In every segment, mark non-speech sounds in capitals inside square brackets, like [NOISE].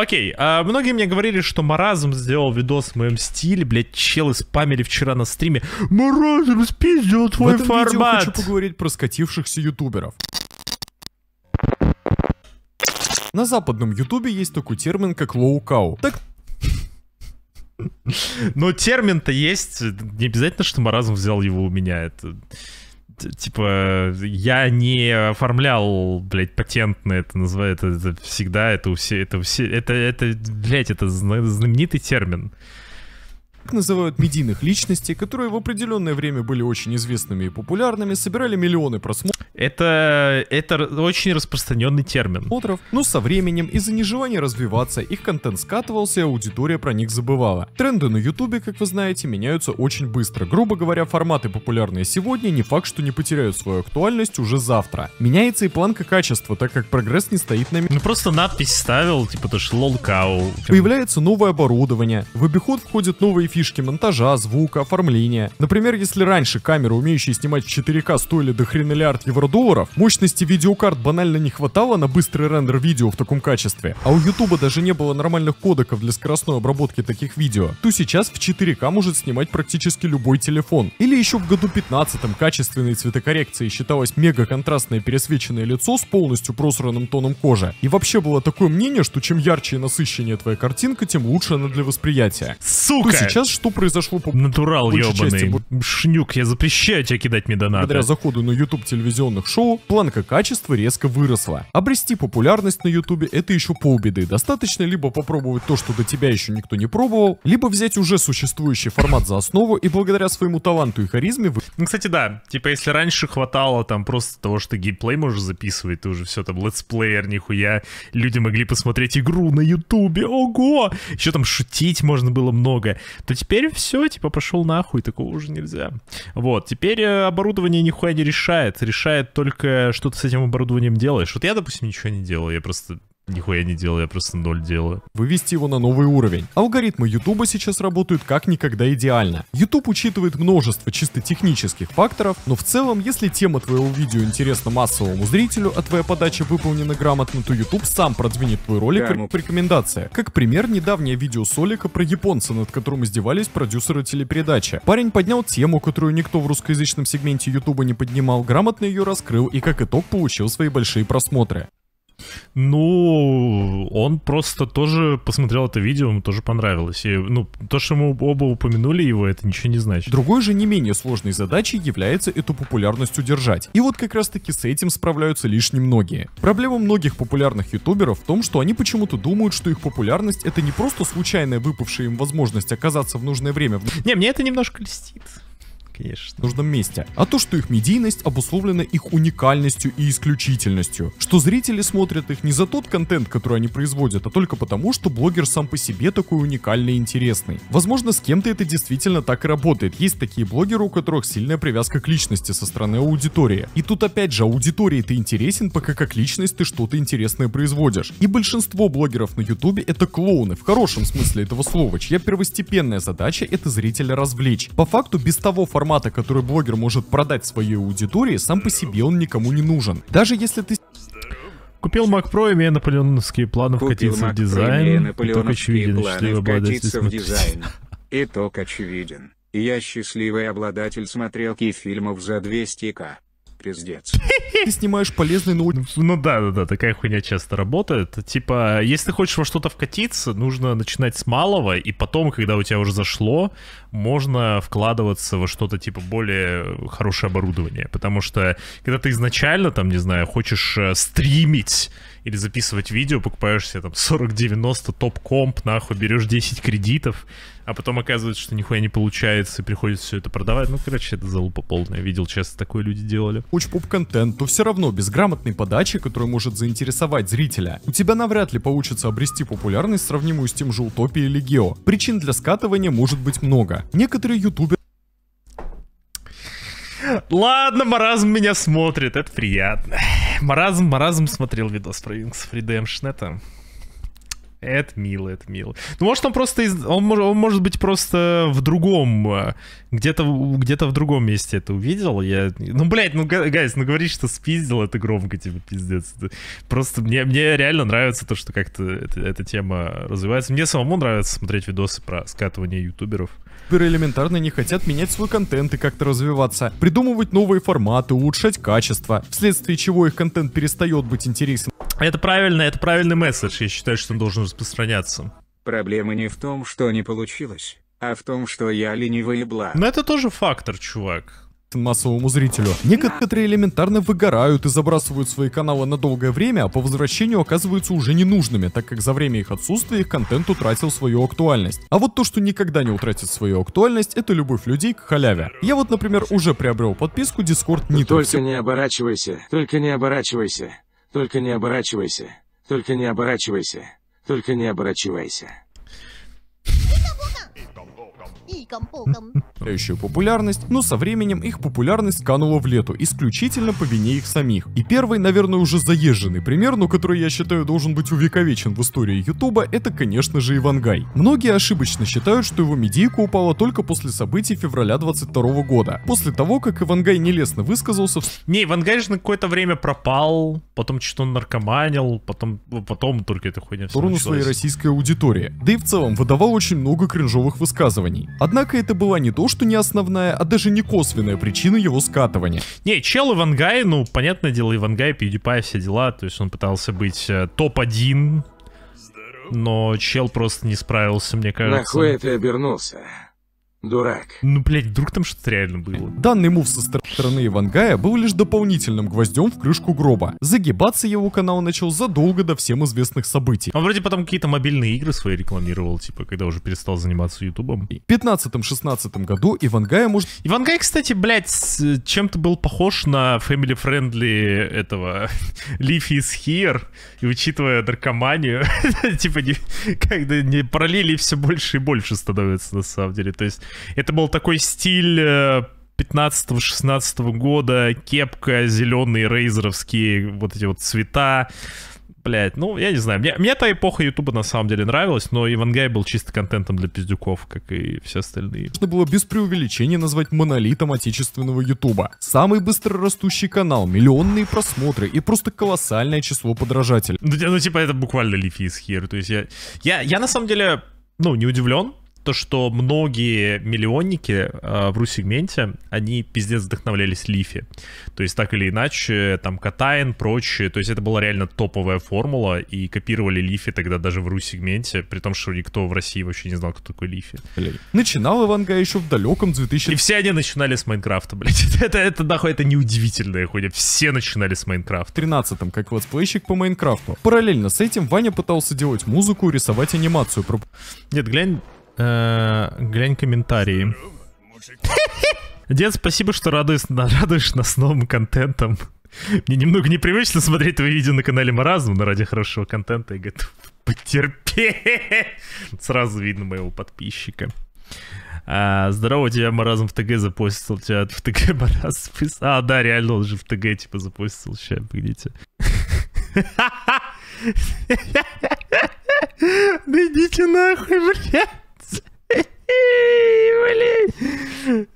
Окей, а, многие мне говорили, что Маразм сделал видос в моем стиле, блядь, челы спамили вчера на стриме. Маразм спиздил твой в этом формат. Видео хочу поговорить про скатившихся ютуберов. На западном ютубе есть такой термин, как лоу-кау. Так но термин-то есть. Не обязательно, что маразм взял его у меня. Это типа, я не оформлял, блядь, патент на это, называю это, это всегда, это у все, это все, это, это, блядь, это знаменитый термин называют медийных личностей, которые в определенное время были очень известными и популярными, собирали миллионы просмотров. Это, это очень распространенный термин. Отров, но со временем из-за нежелания развиваться их контент скатывался и аудитория про них забывала. Тренды на ютубе, как вы знаете, меняются очень быстро. Грубо говоря, форматы популярные сегодня не факт, что не потеряют свою актуальность уже завтра. Меняется и планка качества, так как прогресс не стоит на месте. Ну просто надпись ставил, типа то что лолкау. Появляется новое оборудование, в обиход входят новые фичи фишки монтажа, звука, оформления. Например, если раньше камеры, умеющие снимать в 4К, стоили до хренелиард евро-долларов, мощности видеокарт банально не хватало на быстрый рендер видео в таком качестве, а у ютуба даже не было нормальных кодеков для скоростной обработки таких видео, то сейчас в 4К может снимать практически любой телефон. Или еще в году 15-м качественной цветокоррекции считалось мега контрастное пересвеченное лицо с полностью просранным тоном кожи. И вообще было такое мнение, что чем ярче и насыщеннее твоя картинка, тем лучше она для восприятия. Сука! То сейчас сейчас что произошло по Натурал ебаный. Шнюк, я запрещаю тебя кидать мне донаты. Благодаря заходу на YouTube телевизионных шоу, планка качества резко выросла. Обрести популярность на YouTube это еще полбеды. Достаточно либо попробовать то, что до тебя еще никто не пробовал, либо взять уже существующий формат за основу и благодаря своему таланту и харизме... Вы... Ну, кстати, да. Типа, если раньше хватало там просто того, что ты геймплей можешь записывать, ты уже все там летсплеер, нихуя. Люди могли посмотреть игру на YouTube. ого! Еще там шутить можно было много, то теперь все, типа, пошел нахуй, такого уже нельзя. Вот, теперь э, оборудование нихуя не решает, решает только, что ты с этим оборудованием делаешь. Вот я, допустим, ничего не делал, я просто Нихуя не делаю, я просто ноль делаю. Вывести его на новый уровень. Алгоритмы Ютуба сейчас работают как никогда идеально. Ютуб учитывает множество чисто технических факторов, но в целом, если тема твоего видео интересна массовому зрителю, а твоя подача выполнена грамотно, то YouTube сам продвинет твой ролик в ну. рекомендациях. Как пример, недавнее видео Солика про японца, над которым издевались продюсеры телепередачи. Парень поднял тему, которую никто в русскоязычном сегменте Ютуба не поднимал, грамотно ее раскрыл и как итог получил свои большие просмотры. Ну, он просто тоже посмотрел это видео, ему тоже понравилось. И, ну, то, что мы оба упомянули его, это ничего не значит. Другой же не менее сложной задачей является эту популярность удержать. И вот как раз таки с этим справляются лишь немногие. Проблема многих популярных ютуберов в том, что они почему-то думают, что их популярность это не просто случайная выпавшая им возможность оказаться в нужное время. В... Не, мне это немножко льстит конечно. нужном месте. А то, что их медийность обусловлена их уникальностью и исключительностью. Что зрители смотрят их не за тот контент, который они производят, а только потому, что блогер сам по себе такой уникальный и интересный. Возможно, с кем-то это действительно так и работает. Есть такие блогеры, у которых сильная привязка к личности со стороны аудитории. И тут опять же, аудитории ты интересен, пока как личность ты что-то интересное производишь. И большинство блогеров на ютубе это клоуны, в хорошем смысле этого слова, чья первостепенная задача это зрителя развлечь. По факту, без того формата формата, который блогер может продать своей аудитории, сам по себе он никому не нужен. Даже если ты Купил Mac Pro, имея наполеоновские планы Купил вкатиться Mac в дизайн. Pro, Итог очевиден, счастливый обладатель дизайн. [LAUGHS] Итог очевиден. Я счастливый обладатель смотрелки фильмов за 200к пиздец. Ты снимаешь полезный ноутбук. Ну, ну да, да, да, такая хуйня часто работает. Типа, если хочешь во что-то вкатиться, нужно начинать с малого, и потом, когда у тебя уже зашло, можно вкладываться во что-то типа более хорошее оборудование. Потому что, когда ты изначально, там, не знаю, хочешь э, стримить или записывать видео, покупаешь себе там 40-90 топ-комп, нахуй, берешь 10 кредитов, а потом оказывается, что нихуя не получается, и приходится все это продавать. Ну, короче, это залупа полная. Видел, часто такое люди делали. Уч поп контент, то все равно без грамотной подачи, которая может заинтересовать зрителя, у тебя навряд ли получится обрести популярность, сравнимую с тем же Утопией или Гео. Причин для скатывания может быть много. Некоторые ютуберы Ладно, маразм меня смотрит, это приятно. Маразм, маразм смотрел видос про Wings Redemption, это... Это мило, это мило. Ну, может, он просто... Из... Он, он, может быть, просто в другом... Где-то где в другом месте это увидел. Я... Ну, блядь, ну, гайс, ну, говорить, что спиздил, это громко, типа, пиздец. Это... Просто мне, мне реально нравится то, что как-то эта, эта тема развивается. Мне самому нравится смотреть видосы про скатывание ютуберов элементарно не хотят менять свой контент и как-то развиваться, придумывать новые форматы, улучшать качество, вследствие чего их контент перестает быть интересным. Это правильно, это правильный месседж, я считаю, что он должен распространяться. Проблема не в том, что не получилось, а в том, что я ленивый и благ. Но это тоже фактор, чувак массовому зрителю. Некоторые элементарно выгорают и забрасывают свои каналы на долгое время, а по возвращению оказываются уже ненужными, так как за время их отсутствия их контент утратил свою актуальность. А вот то, что никогда не утратит свою актуальность, это любовь людей к халяве. Я вот, например, уже приобрел подписку Discord Nitro. Только не оборачивайся, только не оборачивайся, только не оборачивайся, только не оборачивайся, только не оборачивайся. Пиком-поком. популярность, но со временем их популярность канула в лету, исключительно по вине их самих. И первый, наверное, уже заезженный пример, но который, я считаю, должен быть увековечен в истории Ютуба, это, конечно же, Ивангай. Многие ошибочно считают, что его медийка упала только после событий февраля 22 года. После того, как Ивангай нелестно высказался... В... Не, Ивангай же на какое-то время пропал, потом что-то он наркоманил, потом, потом только это хуйня В сторону началась. своей российской аудитории. Да и в целом выдавал очень много кринжовых высказываний. Однако это была не то, что не основная, а даже не косвенная причина его скатывания. Не, чел Ивангай, ну, понятное дело, Ивангай, PewDiePie, все дела, то есть он пытался быть э, топ-1, но чел просто не справился, мне кажется. Нахуй ты обернулся? Дурак. Ну, блядь, вдруг там что-то реально было. Данный мув со стороны Ивангая был лишь дополнительным гвоздем в крышку гроба. Загибаться его канал начал задолго до всем известных событий. Он вроде потом какие-то мобильные игры свои рекламировал, типа, когда уже перестал заниматься ютубом. В 15-16 году Ивангая может... Ивангай, кстати, блядь, чем-то был похож на Family Friendly этого [LAUGHS] Leafy is Here, и учитывая наркоманию, [LAUGHS] типа, не, когда не параллели все больше и больше становится, на самом деле. То есть это был такой стиль 15-16 э, года, кепка, зеленые рейзеровские вот эти вот цвета. Блять, ну, я не знаю. Мне, мне та эпоха Ютуба на самом деле нравилась, но Ивангай был чисто контентом для пиздюков, как и все остальные. Нужно было без преувеличения назвать монолитом отечественного Ютуба. Самый быстрорастущий канал, миллионные просмотры и просто колоссальное число подражателей. Ну, ну типа, это буквально Leafy is here. То есть я, я, я на самом деле, ну, не удивлен, то, что многие миллионники э, в ру-сегменте, они пиздец вдохновлялись Лифи. То есть так или иначе, там Катайн, прочее, то есть это была реально топовая формула, и копировали Лифи тогда даже в ру-сегменте, при том, что никто в России вообще не знал, кто такой Лифи. Начинал Иванга еще в далеком 2000... И все они начинали с Майнкрафта, блядь. [LAUGHS] Это, это нахуй, это неудивительное хуйня. Все начинали с Майнкрафта. В 13-м, как летсплейщик по Майнкрафту. Параллельно с этим Ваня пытался делать музыку, рисовать анимацию. Нет, глянь, Э, глянь комментарии. Дед, спасибо, что радуешь, радуешь нас новым контентом. Мне немного непривычно смотреть твои видео на канале Маразм, но ради хорошего контента я готов потерпеть. Сразу видно моего подписчика. А, здорово, тебя Маразм в ТГ запостил, тебя в ТГ Маразм... А, да, реально, он же в ТГ, типа, запостил. Сейчас, погодите. [LAUGHS] Да идите нахуй, блядь.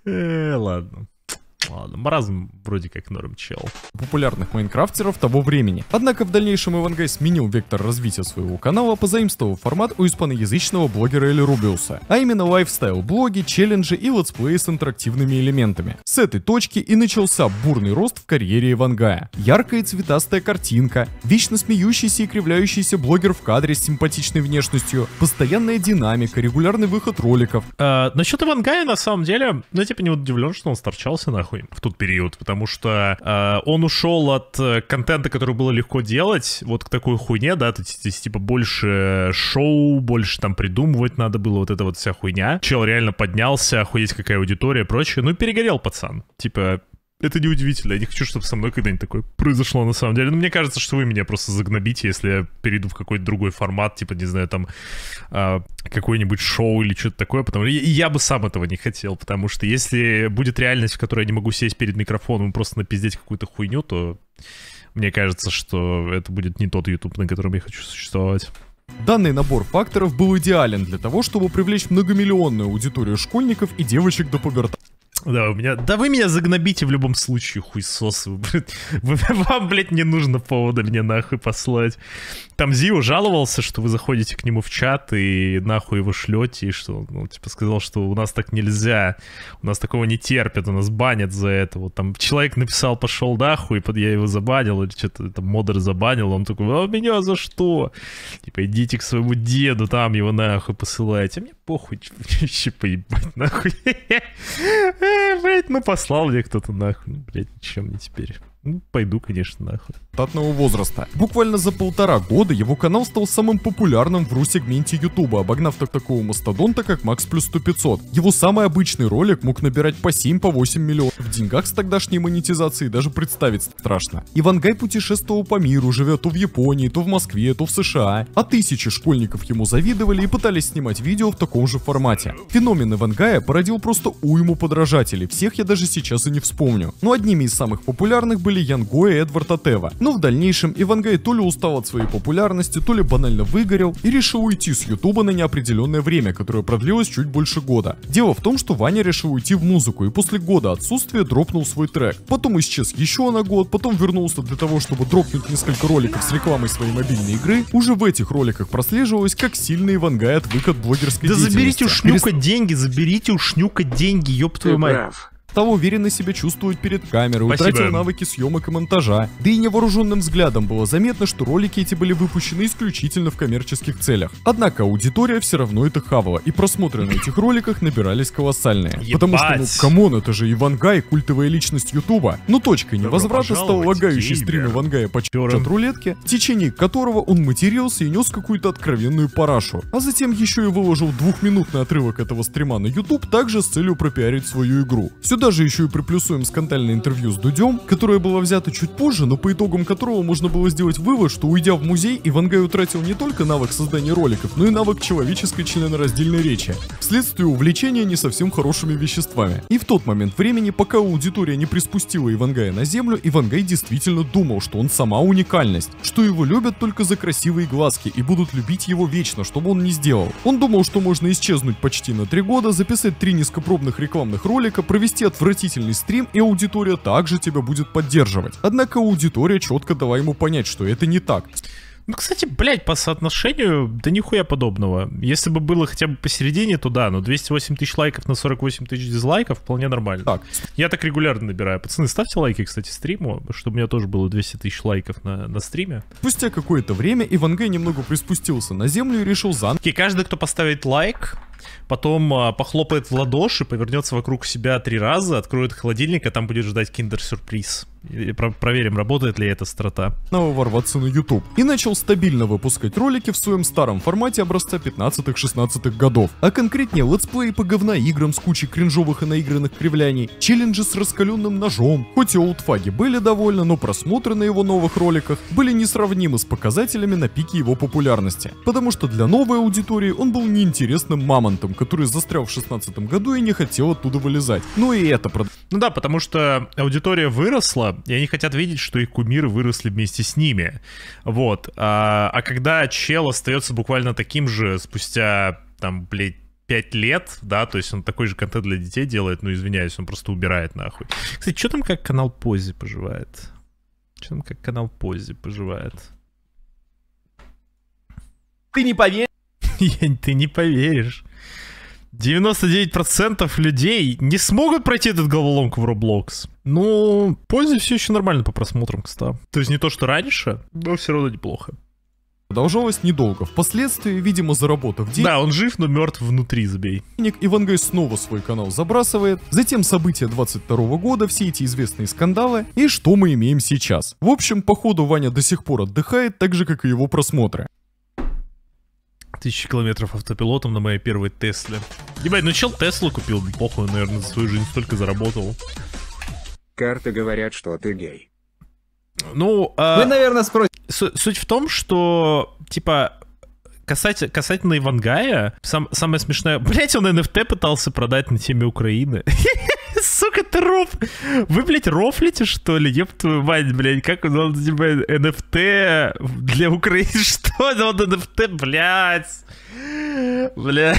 Э, ладно. Ладно, маразм вроде как норм чел. Популярных майнкрафтеров того времени. Однако в дальнейшем Ивангай сменил вектор развития своего канала, позаимствовав формат у испаноязычного блогера Эль Рубиуса, а именно лайфстайл-блоги, челленджи и летсплеи с интерактивными элементами. С этой точки и начался бурный рост в карьере Ивангая. Яркая и цветастая картинка, вечно смеющийся и кривляющийся блогер в кадре с симпатичной внешностью, постоянная динамика, регулярный выход роликов. Э, насчет Ивангая на самом деле, ну я типа не удивлен, что он сторчался нахуй нахуй в тот период, потому что э, он ушел от э, контента, который было легко делать, вот к такой хуйне, да, то есть типа больше шоу, больше там придумывать надо было, вот эта вот вся хуйня. Чел реально поднялся, охуеть какая аудитория, и прочее, ну и перегорел пацан. Типа это неудивительно. Я не хочу, чтобы со мной когда-нибудь такое произошло на самом деле. Но ну, мне кажется, что вы меня просто загнобите, если я перейду в какой-то другой формат, типа, не знаю, там, а, какое-нибудь шоу или что-то такое. Потому что я, я бы сам этого не хотел, потому что если будет реальность, в которой я не могу сесть перед микрофоном и просто напиздеть какую-то хуйню, то мне кажется, что это будет не тот YouTube, на котором я хочу существовать. Данный набор факторов был идеален для того, чтобы привлечь многомиллионную аудиторию школьников и девочек до пуберта. Да, у меня... Да вы меня загнобите в любом случае, хуйсосы. сосы, вам, блядь, не нужно повода мне нахуй послать. Там Зио жаловался, что вы заходите к нему в чат и нахуй его шлете, и что ну, типа сказал, что у нас так нельзя, у нас такого не терпят, у нас банят за это. Вот там человек написал, пошел нахуй, и я его забанил, или что-то там модер забанил, он такой, а меня за что? Типа, идите к своему деду, там его нахуй посылайте. А мне похуй, вообще [LAUGHS] поебать нахуй. [LAUGHS] э, блядь, ну послал мне кто-то нахуй, блядь, ничем не теперь. Ну, пойду, конечно, нахуй. Татного возраста. Буквально за полтора года его канал стал самым популярным в ру-сегменте Ютуба, обогнав так такого мастодонта, как Макс плюс 100 Его самый обычный ролик мог набирать по 7-8 по 8 миллионов. В деньгах с тогдашней монетизацией даже представить страшно. Ивангай путешествовал по миру, живет то в Японии, то в Москве, то в США. А тысячи школьников ему завидовали и пытались снимать видео в таком же формате. Феномен Ивангая породил просто уйму подражателей, всех я даже сейчас и не вспомню. Но одними из самых популярных были были Янго и Эдвард Атева. Но в дальнейшем Ивангай то ли устал от своей популярности, то ли банально выгорел и решил уйти с Ютуба на неопределенное время, которое продлилось чуть больше года. Дело в том, что Ваня решил уйти в музыку и после года отсутствия дропнул свой трек. Потом исчез еще на год, потом вернулся для того, чтобы дропнуть несколько роликов с рекламой своей мобильной игры. Уже в этих роликах прослеживалось, как сильно Ивангай отвык от блогерской да деятельности. Да заберите у шнюка Перес... деньги, заберите у шнюка деньги, ёб твою мать. Прав стал уверенно себя чувствовать перед камерой, Спасибо. утратил навыки съемок и монтажа. Да и невооруженным взглядом было заметно, что ролики эти были выпущены исключительно в коммерческих целях. Однако аудитория все равно это хавала, и просмотры на этих роликах набирались колоссальные. Ебать. Потому что, ну, камон, это же Иван культовая личность Ютуба. Но ну, точка. невозврата стал лагающий стрим Иван Гая по от рулетки, в течение которого он матерился и нес какую-то откровенную парашу. А затем еще и выложил двухминутный отрывок этого стрима на YouTube также с целью пропиарить свою игру. Все даже еще и приплюсуем скандальное интервью с Дудем, которое было взято чуть позже, но по итогам которого можно было сделать вывод, что уйдя в музей, Ивангай утратил не только навык создания роликов, но и навык человеческой членораздельной речи, вследствие увлечения не совсем хорошими веществами. И в тот момент времени, пока аудитория не приспустила Ивангая на землю, Ивангай действительно думал, что он сама уникальность, что его любят только за красивые глазки и будут любить его вечно, чтобы он не сделал. Он думал, что можно исчезнуть почти на три года, записать три низкопробных рекламных ролика, провести отвратительный стрим, и аудитория также тебя будет поддерживать. Однако аудитория четко дала ему понять, что это не так. Ну, кстати, блядь, по соотношению, да нихуя подобного. Если бы было хотя бы посередине, то да, но 208 тысяч лайков на 48 тысяч дизлайков вполне нормально. Так. Я так регулярно набираю. Пацаны, ставьте лайки, кстати, стриму, чтобы у меня тоже было 200 тысяч лайков на, на стриме. Спустя какое-то время Ивангай немного приспустился на землю и решил заново. И каждый, кто поставит лайк, потом а, похлопает в ладоши, повернется вокруг себя три раза, откроет холодильник, а там будет ждать киндер-сюрприз. Про проверим, работает ли эта страта. Снова ворваться на YouTube. И начал стабильно выпускать ролики в своем старом формате образца 15-16 годов. А конкретнее летсплеи по говноиграм с кучей кринжовых и наигранных кривляний, челленджи с раскаленным ножом. Хоть и олдфаги были довольны, но просмотры на его новых роликах были несравнимы с показателями на пике его популярности. Потому что для новой аудитории он был неинтересным мамонтом Гигантом, который застрял в 16 году и не хотел оттуда вылезать. Ну и это про. Ну да, потому что аудитория выросла, и они хотят видеть, что их кумиры выросли вместе с ними. Вот. А, а когда чел остается буквально таким же спустя, там, блядь, 5 лет, да, то есть он такой же контент для детей делает, ну, извиняюсь, он просто убирает нахуй. Кстати, что там как канал Пози поживает? Что там как канал Пози поживает? Ты не поверишь. [LAUGHS] Ты не поверишь. 99% людей не смогут пройти этот головоломку в Roblox. Ну пользы все еще нормально по просмотрам, кстати. То есть не то, что раньше, но все равно неплохо. Продолжалось недолго. Впоследствии, видимо, заработав денег... Да, он жив, но мертв внутри, забей. Денег Ивангай снова свой канал забрасывает. Затем события 22 -го года, все эти известные скандалы. И что мы имеем сейчас? В общем, походу Ваня до сих пор отдыхает, так же, как и его просмотры. Тысячи километров автопилотом на моей первой Тесле. Ебать, ну чел Теслу купил, похуй, наверное, за свою жизнь столько заработал. Карты говорят, что ты гей. Ну, а... Вы, наверное, спросите. Суть в том, что, типа, касательно, касательно Ивангая, сам, самое смешное... [LAUGHS] Блять, он NFT пытался продать на теме Украины. [LAUGHS] Сука, ты роф... Вы, блядь, рофлите, что ли? Еб твою мать, блядь, как он, типа, NFT для Украины? [LAUGHS] Что он NFT, блядь? Блядь.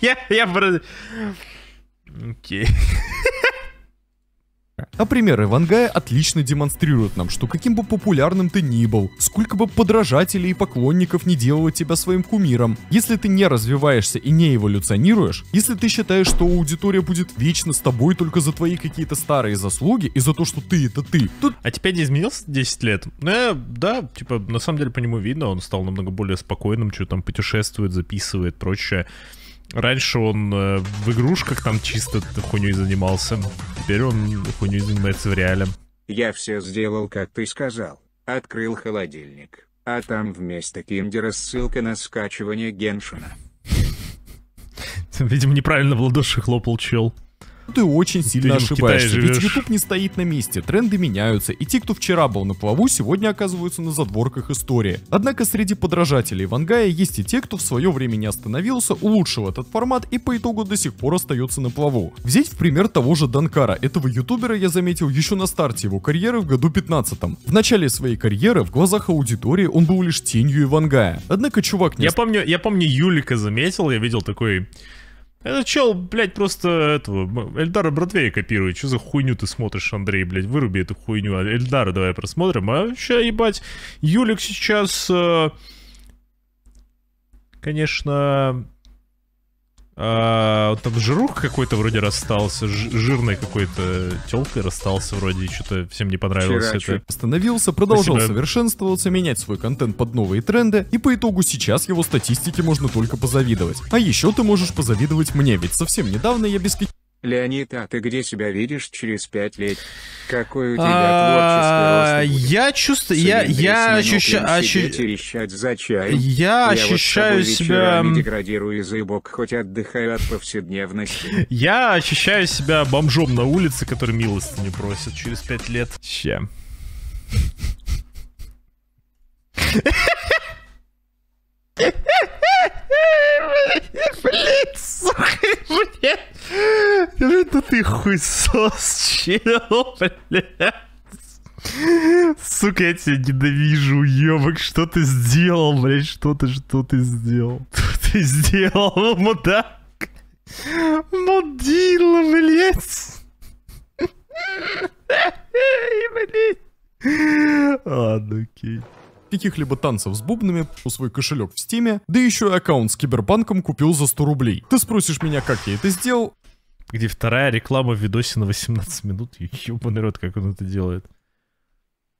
Я, я просто... Окей. А примеры Вангая отлично демонстрируют нам, что каким бы популярным ты ни был, сколько бы подражателей и поклонников не делало тебя своим кумиром, если ты не развиваешься и не эволюционируешь, если ты считаешь, что аудитория будет вечно с тобой только за твои какие-то старые заслуги и за то, что ты это ты, то... А теперь не изменился 10 лет? Э, да, типа, на самом деле по нему видно, он стал намного более спокойным, что там путешествует, записывает, прочее. Раньше он э, в игрушках там чисто хуйней занимался. Теперь он хуйней занимается в реале. Я все сделал, как ты сказал. Открыл холодильник. А там вместо киндера ссылка на скачивание Геншина. [LAUGHS] Видимо, неправильно в ладоши хлопал чел. Ну, ты очень сильно ты ошибаешься, ведь YouTube не стоит на месте, тренды меняются, и те, кто вчера был на плаву, сегодня оказываются на задворках истории. Однако среди подражателей Вангая есть и те, кто в свое время не остановился, улучшил этот формат и по итогу до сих пор остается на плаву. Взять в пример того же Данкара, этого ютубера я заметил еще на старте его карьеры в году 15 -м. В начале своей карьеры в глазах аудитории он был лишь тенью Ивангая. Однако чувак не... Я помню, я помню Юлика заметил, я видел такой это чел, блядь, просто этого, Эльдара Бродвея копирует. Что за хуйню ты смотришь, Андрей, блядь, выруби эту хуйню. А, Эльдара давай просмотрим. А вообще, ебать, Юлик сейчас... Э, конечно, а, он там жирух какой-то вроде расстался, жирной какой-то телкой расстался вроде, что-то всем не понравилось Херачу. это. Остановился, продолжал Спасибо. совершенствоваться, менять свой контент под новые тренды, и по итогу сейчас его статистике можно только позавидовать. А еще ты можешь позавидовать мне, ведь совсем недавно я без каких Леонид, а ты где себя видишь через пять лет? Какой у тебя а, творческий рост Я чувствую, я, я ощущаю... Ощу... за чай. Я, я ощущаю вот себя... деградирую из заебок, хоть отдыхаю от повседневности. Я ощущаю себя бомжом на улице, который милости не просит через пять лет. Чем? Блин, сука, блин. Это ты хуйсос, чел, блядь. Сука, я тебя ненавижу, ёбок, что ты сделал, блядь, что ты, что ты сделал? [LAUGHS] Что ты сделал, мудак? Мудила, блядь. Ладно, окей каких-либо танцев с бубнами, у свой кошелек в стиме, да еще и аккаунт с кибербанком купил за 100 рублей. Ты спросишь меня, как я это сделал? где вторая реклама в видосе на 18 минут. Ебаный рот, как он это делает.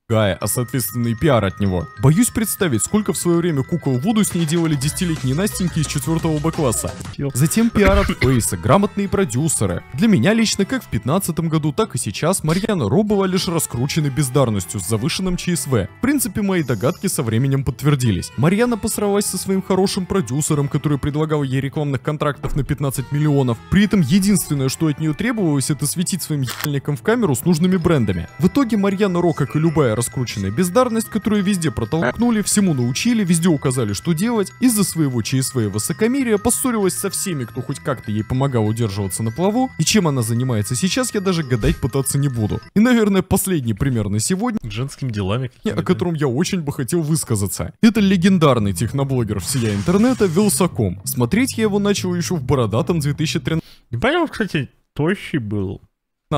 Гая, а соответственно и пиар от него. Боюсь представить, сколько в свое время кукол Вуду с ней делали десятилетние Настеньки из 4 Б-класса. Затем пиар от Фейса, грамотные продюсеры. Для меня лично как в 15 году, так и сейчас Марьяна Ро лишь раскручена бездарностью с завышенным ЧСВ. В принципе, мои догадки со временем подтвердились. Марьяна посралась со своим хорошим продюсером, который предлагал ей рекламных контрактов на 15 миллионов. При этом единственное, что от нее требовалось, это светить своим ебальником в камеру с нужными брендами. В итоге Марьяна Ро, как и любая раскрученная бездарность, которую везде протолкнули, всему научили, везде указали, что делать, из-за своего ЧСВ высокомерия поссорилась со всеми, кто хоть как-то ей помогал удерживаться на плаву, и чем она занимается сейчас, я даже гадать пытаться не буду. И, наверное, последний пример на сегодня... Женским делами О котором я очень бы хотел высказаться. Это легендарный техноблогер всея интернета Вилсаком. Смотреть я его начал еще в бородатом 2013... Не понял, кстати, тощий был.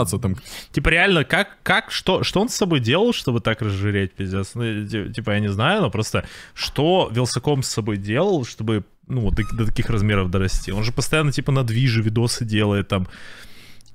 15 Типа реально, как, как, что, что он с собой делал, чтобы так разжиреть, пиздец? Ну, типа, типа, я не знаю, но просто что Вилсаком с собой делал, чтобы, ну, вот до, до таких размеров дорасти? Он же постоянно, типа, на движе видосы делает, там,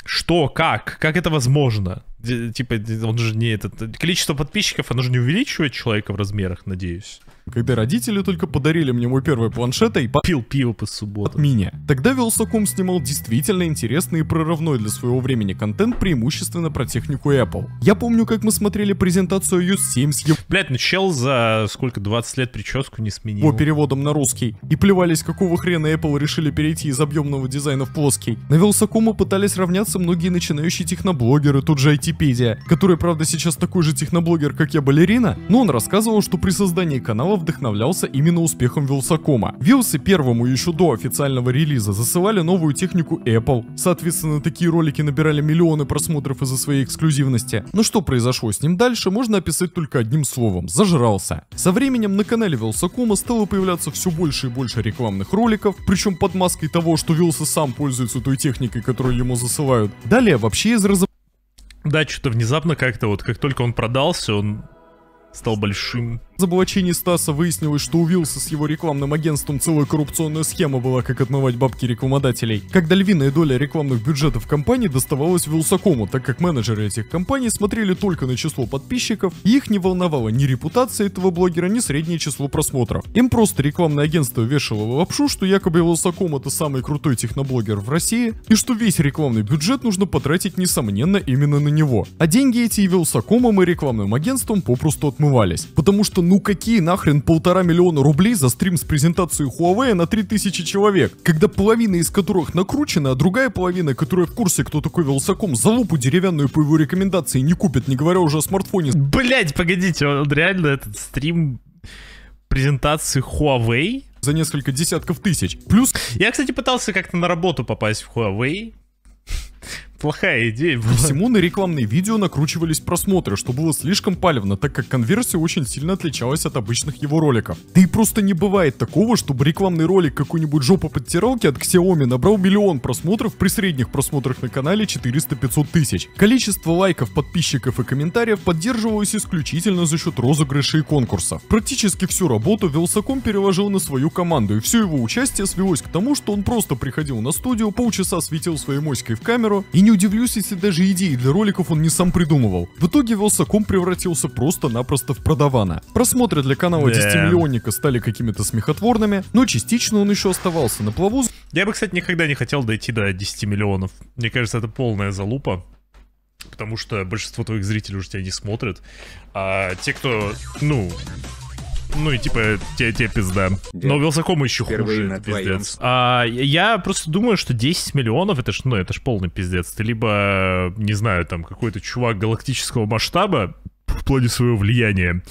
что, как, как это возможно? типа, он же не этот... Количество подписчиков, оно же не увеличивает человека в размерах, надеюсь. Когда родители только подарили мне мой первый планшет и попил пиво по субботам. От меня. Тогда Вилсаком снимал действительно интересный и прорывной для своего времени контент, преимущественно про технику Apple. Я помню, как мы смотрели презентацию iOS 7 с его... Блять, ну чел за сколько, 20 лет прическу не сменил. По переводам на русский. И плевались, какого хрена Apple решили перейти из объемного дизайна в плоский. На Вилсакома пытались равняться многие начинающие техноблогеры, тут же IT Википедия, который, правда, сейчас такой же техноблогер, как я, балерина, но он рассказывал, что при создании канала вдохновлялся именно успехом Вилсакома. Вилсы первому еще до официального релиза засылали новую технику Apple. Соответственно, такие ролики набирали миллионы просмотров из-за своей эксклюзивности. Но что произошло с ним дальше, можно описать только одним словом – зажрался. Со временем на канале Вилсакома стало появляться все больше и больше рекламных роликов, причем под маской того, что Вилса сам пользуется той техникой, которую ему засылают. Далее вообще из разоб да, что-то внезапно как-то вот, как только он продался, он стал большим разоблачении Стаса выяснилось, что у Вилса с его рекламным агентством целая коррупционная схема была, как отмывать бабки рекламодателей. Когда львиная доля рекламных бюджетов компании доставалась Вилсакому, так как менеджеры этих компаний смотрели только на число подписчиков, и их не волновала ни репутация этого блогера, ни среднее число просмотров. Им просто рекламное агентство вешало лапшу, что якобы Вилсаком это самый крутой техноблогер в России, и что весь рекламный бюджет нужно потратить, несомненно, именно на него. А деньги эти и Вилсакомом, и рекламным агентством попросту отмывались. Потому что ну какие нахрен полтора миллиона рублей за стрим с презентацией Huawei на 3000 человек, когда половина из которых накручена, а другая половина, которая в курсе, кто такой Велсаком, за лупу деревянную по его рекомендации не купит, не говоря уже о смартфоне. Блять, погодите, он реально этот стрим презентации Huawei за несколько десятков тысяч. Плюс... Я, кстати, пытался как-то на работу попасть в Huawei плохая идея была. Всему на рекламные видео накручивались просмотры, что было слишком палевно, так как конверсия очень сильно отличалась от обычных его роликов. Да и просто не бывает такого, чтобы рекламный ролик какой-нибудь жопа подтиралки от Xiaomi набрал миллион просмотров при средних просмотрах на канале 400-500 тысяч. Количество лайков, подписчиков и комментариев поддерживалось исключительно за счет розыгрышей и конкурсов. Практически всю работу Велсаком переложил на свою команду, и все его участие свелось к тому, что он просто приходил на студию, полчаса светил своей моськой в камеру и не удивлюсь, если даже идеи для роликов он не сам придумывал. В итоге Велсаком превратился просто-напросто в продавана. Просмотры для канала yeah. 10-миллионника стали какими-то смехотворными, но частично он еще оставался на плаву. Я бы, кстати, никогда не хотел дойти до 10 миллионов. Мне кажется, это полная залупа потому что большинство твоих зрителей уже тебя не смотрят. А те, кто, ну, ну и типа, те, те пизда. Дед. Но Вилсаком еще Впервые хуже, пиздец. А, я просто думаю, что 10 миллионов, это ж, ну, это ж полный пиздец. Ты либо, не знаю, там какой-то чувак галактического масштаба в плане своего влияния,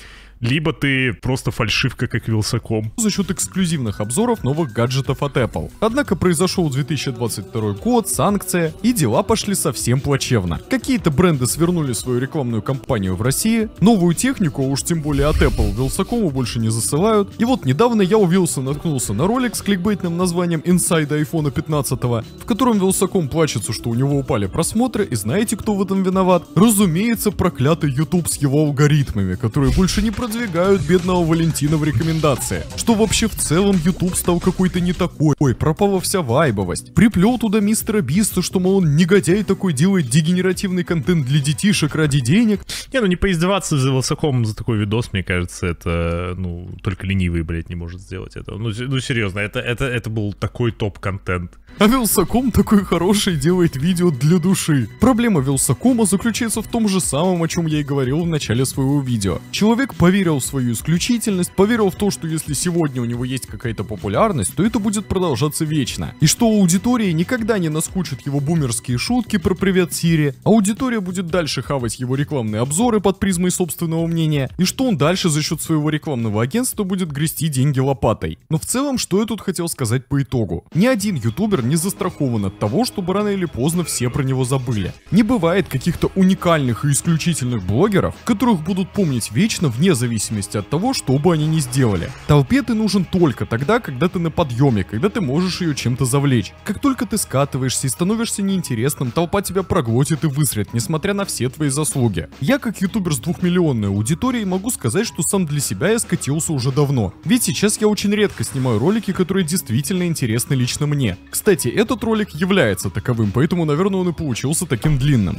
либо ты просто фальшивка, как Вилсаком. За счет эксклюзивных обзоров новых гаджетов от Apple. Однако произошел 2022 год, санкция, и дела пошли совсем плачевно. Какие-то бренды свернули свою рекламную кампанию в России, новую технику, а уж тем более от Apple, Вилсакому больше не засылают. И вот недавно я увился, наткнулся на ролик с кликбейтным названием Inside iPhone 15, в котором Вилсаком плачется, что у него упали просмотры, и знаете, кто в этом виноват? Разумеется, проклятый YouTube с его алгоритмами, которые больше не продают продвигают бедного Валентина в рекомендации. Что вообще в целом YouTube стал какой-то не такой. Ой, пропала вся вайбовость. Приплел туда мистера Биста, что мол он негодяй такой делает дегенеративный контент для детишек ради денег. Не, ну не поиздеваться за высоком за такой видос, мне кажется, это, ну, только ленивый, блядь, не может сделать это. Ну, ну серьезно, это, это, это был такой топ-контент. А Вилсаком такой хороший делает видео для души. Проблема Вилсакома заключается в том же самом, о чем я и говорил в начале своего видео. Человек поверил в свою исключительность, поверил в то, что если сегодня у него есть какая-то популярность, то это будет продолжаться вечно. И что аудитория никогда не наскучат его бумерские шутки про «Привет, Сири», аудитория будет дальше хавать его рекламные обзоры под призмой собственного мнения, и что он дальше за счет своего рекламного агентства будет грести деньги лопатой. Но в целом, что я тут хотел сказать по итогу? Ни один ютубер мир не застрахован от того, чтобы рано или поздно все про него забыли. Не бывает каких-то уникальных и исключительных блогеров, которых будут помнить вечно вне зависимости от того, что бы они ни сделали. Толпе ты нужен только тогда, когда ты на подъеме, когда ты можешь ее чем-то завлечь. Как только ты скатываешься и становишься неинтересным, толпа тебя проглотит и высрет, несмотря на все твои заслуги. Я как ютубер с двухмиллионной аудиторией могу сказать, что сам для себя я скатился уже давно. Ведь сейчас я очень редко снимаю ролики, которые действительно интересны лично мне. Кстати, кстати, этот ролик является таковым, поэтому, наверное, он и получился таким длинным.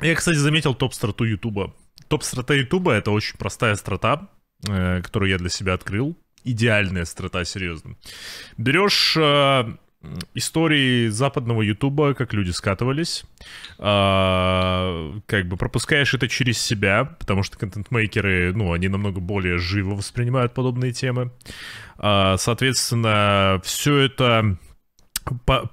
Я, кстати, заметил топ-страту Ютуба. Топ-страта Ютуба — это очень простая страта, э, которую я для себя открыл. Идеальная страта, серьезно. Берешь... Э, истории западного ютуба, как люди скатывались. А, как бы пропускаешь это через себя, потому что контент-мейкеры, ну, они намного более живо воспринимают подобные темы. А, соответственно, все это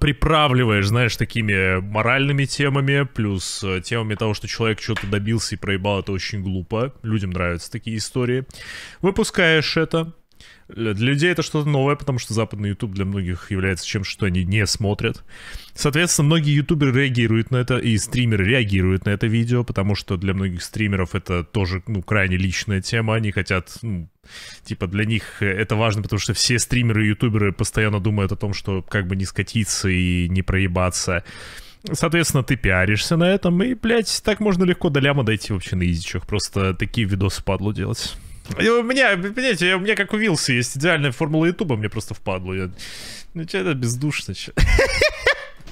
приправливаешь, знаешь, такими моральными темами, плюс э, темами того, что человек что-то добился и проебал, это очень глупо. Людям нравятся такие истории. Выпускаешь это, для людей это что-то новое, потому что западный YouTube для многих является чем, то что они не смотрят. Соответственно, многие ютуберы реагируют на это, и стримеры реагируют на это видео, потому что для многих стримеров это тоже, ну, крайне личная тема. Они хотят, ну, типа, для них это важно, потому что все стримеры и ютуберы постоянно думают о том, что как бы не скатиться и не проебаться. Соответственно, ты пиаришься на этом, и, блядь, так можно легко до ляма дойти вообще на изичах. Просто такие видосы падло делать. У меня, понимаете, у меня как у Вилса есть идеальная формула Ютуба, мне просто впадло. Я... Ну, что это бездушно, че?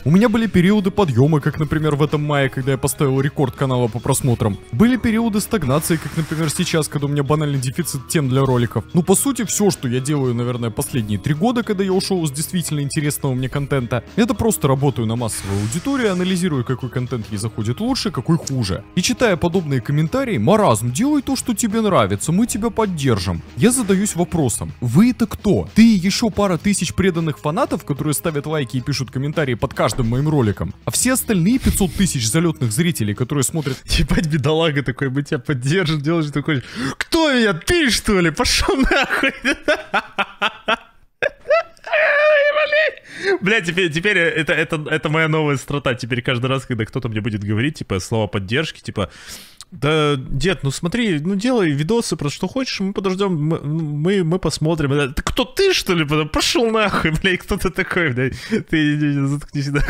У меня были периоды подъема, как, например, в этом мае, когда я поставил рекорд канала по просмотрам. Были периоды стагнации, как, например, сейчас, когда у меня банальный дефицит тем для роликов. Ну, по сути, все, что я делаю, наверное, последние три года, когда я ушел с действительно интересного мне контента, это просто работаю на массовую аудиторию, анализирую, какой контент ей заходит лучше, какой хуже. И читая подобные комментарии, маразм, делай то, что тебе нравится, мы тебя поддержим. Я задаюсь вопросом, вы это кто? Ты еще пара тысяч преданных фанатов, которые ставят лайки и пишут комментарии под каждым каждым моим роликом. А все остальные 500 тысяч залетных зрителей, которые смотрят... Ебать, бедолага такой, мы тебя поддержим, делаешь такой... Кто я Ты, что ли? Пошел нахуй! Бля, теперь, теперь это, это, это моя новая страта. Теперь каждый раз, когда кто-то мне будет говорить, типа, слова поддержки, типа, да, дед, ну смотри, ну делай видосы про что хочешь, мы подождем, мы, ну, мы, мы посмотрим. Да, ты кто ты, что ли? Пошел нахуй, блядь, кто ты такой, блядь? Ты не, не, заткнись, да.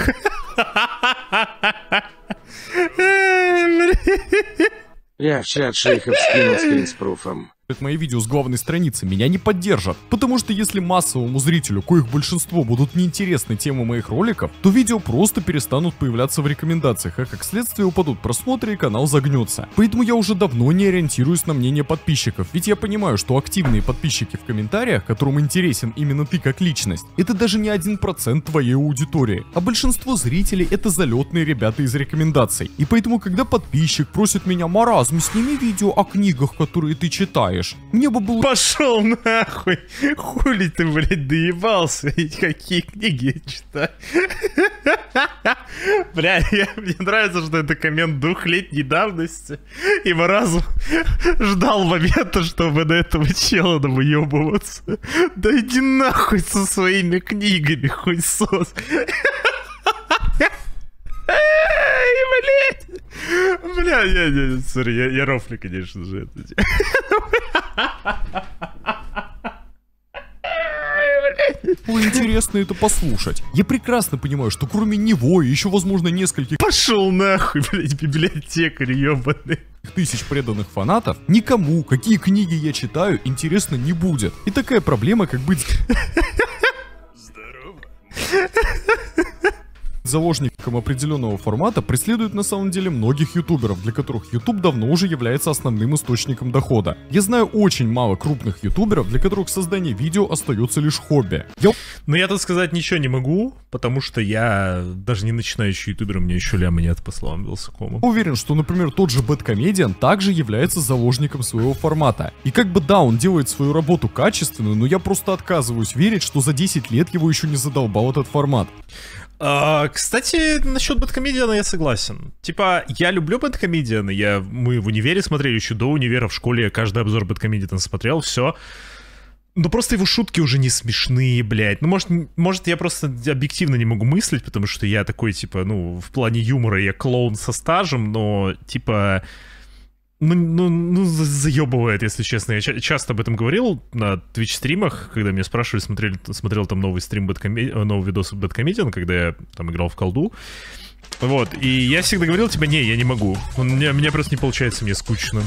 Я в чат шейхов скинул скрин с пруфом мои видео с главной страницы меня не поддержат, потому что если массовому зрителю, коих большинство будут неинтересны темы моих роликов, то видео просто перестанут появляться в рекомендациях, а как следствие упадут просмотры и канал загнется. Поэтому я уже давно не ориентируюсь на мнение подписчиков, ведь я понимаю, что активные подписчики в комментариях, которым интересен именно ты как личность, это даже не один процент твоей аудитории, а большинство зрителей это залетные ребята из рекомендаций. И поэтому, когда подписчик просит меня «Маразм, сними видео о книгах, которые ты читаешь», знаешь. Мне бы было... Пошел нахуй! Хули ты, блядь, доебался? И какие книги я читаю? Бля, я, мне нравится, что это коммент двухлетней давности. Его разу ждал момента, чтобы до этого чела навыебываться. Да иди нахуй со своими книгами, хуй сос. Эй, блядь! Бля, я, я, сори, я, я рофлю, конечно же, это. Было интересно это послушать. Я прекрасно понимаю, что кроме него и еще, возможно, нескольких... Пошел нахуй, блядь, библиотекарь ебаный тысяч преданных фанатов, никому, какие книги я читаю, интересно не будет. И такая проблема, как быть... Здорово. Заложник роликам определенного формата преследует на самом деле многих ютуберов, для которых YouTube давно уже является основным источником дохода. Я знаю очень мало крупных ютуберов, для которых создание видео остается лишь хобби. Я... Но ну, я тут сказать ничего не могу, потому что я даже не начинающий ютубер, у меня еще ляма нет, по словам Вилсакома. Уверен, что, например, тот же Бэткомедиан также является заложником своего формата. И как бы да, он делает свою работу качественно, но я просто отказываюсь верить, что за 10 лет его еще не задолбал этот формат. А, кстати, насчет Бэткомедиана я согласен. Типа, я люблю Бэткомедиана. Я, мы в универе смотрели еще до универа, в школе каждый обзор Бэткомедиана смотрел, все. Но ну, просто его шутки уже не смешные, блядь. Ну, может, может, я просто объективно не могу мыслить, потому что я такой, типа, ну, в плане юмора я клоун со стажем, но, типа, ну, ну, ну заебывает, если честно. Я часто об этом говорил на Twitch-стримах, когда меня спрашивали, смотрели, смотрел там новый стрим, Бэткоми... Э, новый видос Бэткомедиан, когда я там играл в колду. Вот, и я всегда говорил тебе, не, я не могу. У меня, у меня просто не получается, мне скучно.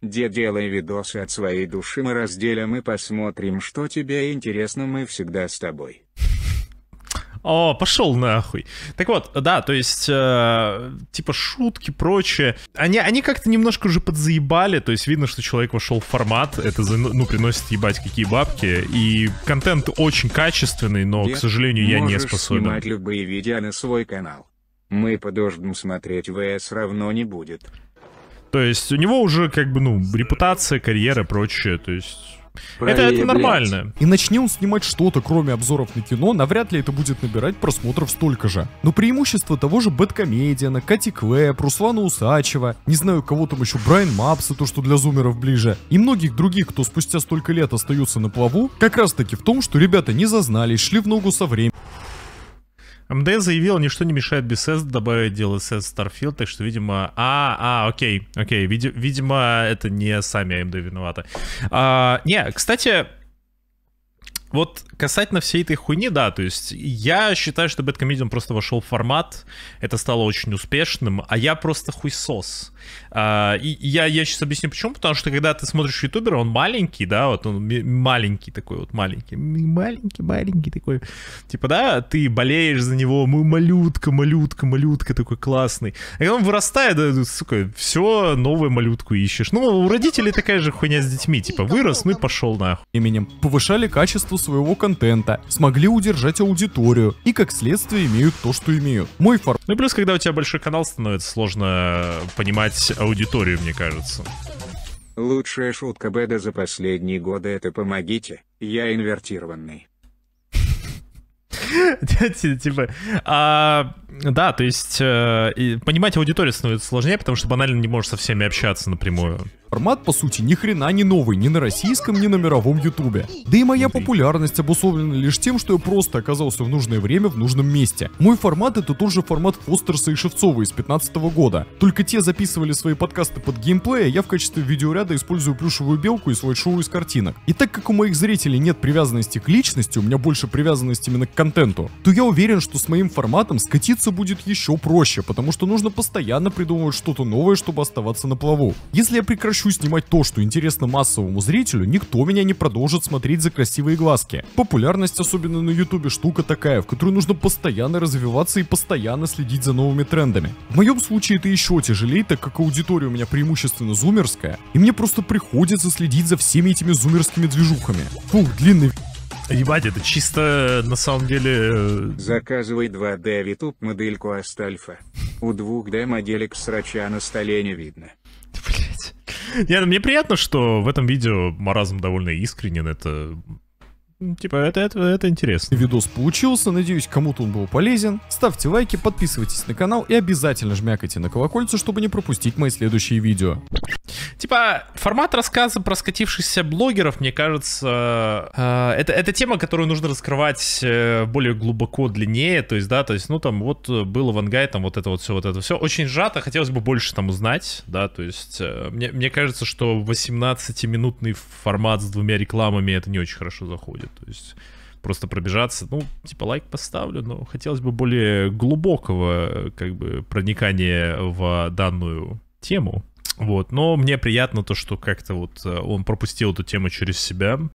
Где делай видосы от своей души, мы разделим и посмотрим, что тебе интересно, мы всегда с тобой. О, пошел нахуй. Так вот, да, то есть, э, типа, шутки, прочее. Они, они как-то немножко уже подзаебали, то есть видно, что человек вошел в формат, это, ну, ну, приносит ебать какие бабки, и контент очень качественный, но, Ты к сожалению, я не способен. снимать любые видео на свой канал. Мы подождем смотреть, ВС равно не будет. То есть у него уже как бы, ну, репутация, карьера, прочее, то есть это, это нормально. И начни он снимать что-то, кроме обзоров на кино, навряд ли это будет набирать просмотров столько же. Но преимущество того же Бэткомедиана, Кати Квэп, Руслана Усачева, не знаю кого там еще, Брайан Мапса, то что для зумеров ближе, и многих других, кто спустя столько лет остаются на плаву, как раз таки в том, что ребята не зазнались, шли в ногу со временем. МД заявил, ничто не мешает Bethesda добавить DLSS Starfield, так что, видимо... А, а, окей, окей, види... видимо, это не сами МД виноваты. А, не, кстати, вот касательно всей этой хуйни, да, то есть я считаю, что Bad Comedian просто вошел в формат, это стало очень успешным, а я просто хуйсос. А, и я, я сейчас объясню почему. Потому что когда ты смотришь ютубера, он маленький, да, вот он маленький такой, вот маленький, маленький, маленький такой. Типа, да, ты болеешь за него, мы малютка, малютка, малютка такой классный. И он вырастает, да, сука, все, новую малютку ищешь. Ну, у родителей такая же хуйня с детьми, типа, вырос, ну и пошел нахуй. Именем повышали качество своего контента, смогли удержать аудиторию и, как следствие, имеют то, что имеют. Мой фар... Ну и плюс, когда у тебя большой канал становится, сложно понимать аудиторию, мне кажется. Лучшая шутка Беда за последние годы это «помогите, я инвертированный». [LAUGHS] Типа, а, да, то есть э, понимать аудиторию становится сложнее, потому что банально не можешь со всеми общаться напрямую. Формат, по сути, ни хрена не новый, ни на российском, ни на мировом ютубе. Да и моя популярность обусловлена лишь тем, что я просто оказался в нужное время в нужном месте. Мой формат это тот же формат Фостерса и Шевцова из 15 года. Только те записывали свои подкасты под геймплей, а я в качестве видеоряда использую плюшевую белку и свой шоу из картинок. И так как у моих зрителей нет привязанности к личности, у меня больше привязанности именно к контенту, то я уверен, что с моим форматом скатиться двигаться будет еще проще, потому что нужно постоянно придумывать что-то новое, чтобы оставаться на плаву. Если я прекращу снимать то, что интересно массовому зрителю, никто меня не продолжит смотреть за красивые глазки. Популярность, особенно на ютубе, штука такая, в которой нужно постоянно развиваться и постоянно следить за новыми трендами. В моем случае это еще тяжелее, так как аудитория у меня преимущественно зумерская, и мне просто приходится следить за всеми этими зумерскими движухами. Фух, длинный Ебать, это чисто э, на самом деле... Э, Заказывай 2D Витуб модельку Астальфа. У двух d моделек срача на столе не видно. Блять. Нет, ну, мне приятно, что в этом видео маразм довольно искренен. Это Типа, это, это, это интересно. Видос получился, надеюсь, кому-то он был полезен. Ставьте лайки, подписывайтесь на канал и обязательно жмякайте на колокольцо, чтобы не пропустить мои следующие видео. Типа, формат рассказа про скатившихся блогеров, мне кажется, э, это, это тема, которую нужно раскрывать э, более глубоко, длиннее, то есть, да, то есть, ну, там, вот, э, было Вангай, там, вот это вот все, вот это все. Очень сжато, хотелось бы больше там узнать, да, то есть, э, мне, мне кажется, что 18-минутный формат с двумя рекламами, это не очень хорошо заходит. То есть просто пробежаться, ну, типа лайк поставлю, но хотелось бы более глубокого э, как бы проникания в данную тему. Вот, но мне приятно то, что как-то вот э, он пропустил эту тему через себя,